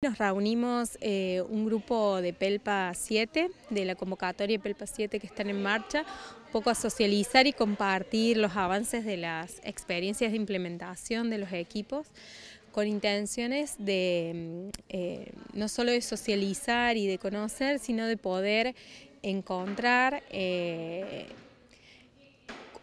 Nos reunimos eh, un grupo de Pelpa 7, de la convocatoria Pelpa 7 que están en marcha, un poco a socializar y compartir los avances de las experiencias de implementación de los equipos, con intenciones de mm, eh, no solo de socializar y de conocer, sino de poder encontrar... Eh,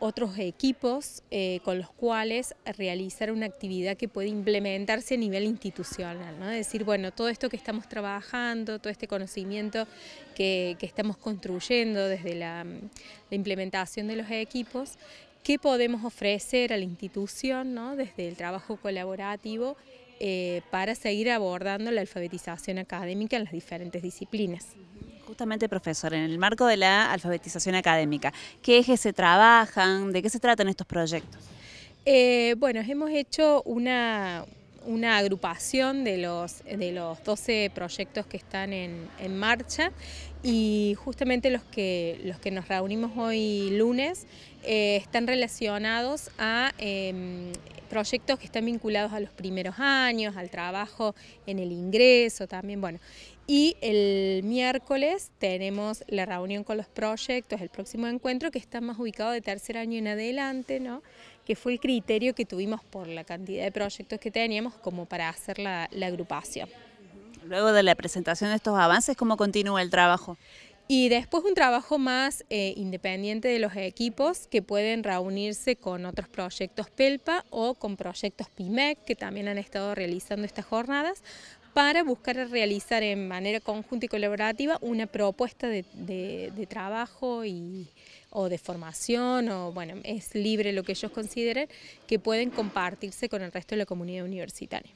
otros equipos eh, con los cuales realizar una actividad que puede implementarse a nivel institucional, Es decir, bueno, todo esto que estamos trabajando, todo este conocimiento que, estamos construyendo desde la, implementación de los equipos, qué podemos ofrecer a la institución desde el trabajo colaborativo eh, para seguir abordando la alfabetización académica en las diferentes disciplinas. Justamente, profesor, en el marco de la alfabetización académica, ¿qué ejes se trabajan? ¿De qué se tratan estos proyectos? Eh, bueno, hemos hecho una, una agrupación de los, de los 12 proyectos que están en, marcha y justamente los que, los que nos reunimos hoy lunes eh, están relacionados a em, proyectos que están vinculados a los primeros años, al trabajo en el ingreso también, bueno, y el miércoles tenemos la reunión con los proyectos, el próximo encuentro que está más ubicado de tercer año en adelante, ¿no? que fue el criterio que tuvimos por la cantidad de proyectos que teníamos como para hacer la, agrupación. Luego de la presentación de estos avances, ¿cómo continúa el trabajo? Y después un trabajo más eh, independiente de los equipos que pueden reunirse con otros proyectos PELPA o con proyectos PIMEC que también han estado realizando estas jornadas para buscar realizar en manera conjunta y colaborativa una propuesta de, trabajo o de formación, o bueno, es libre lo que ellos consideren, que pueden compartirse con el resto de la comunidad universitaria.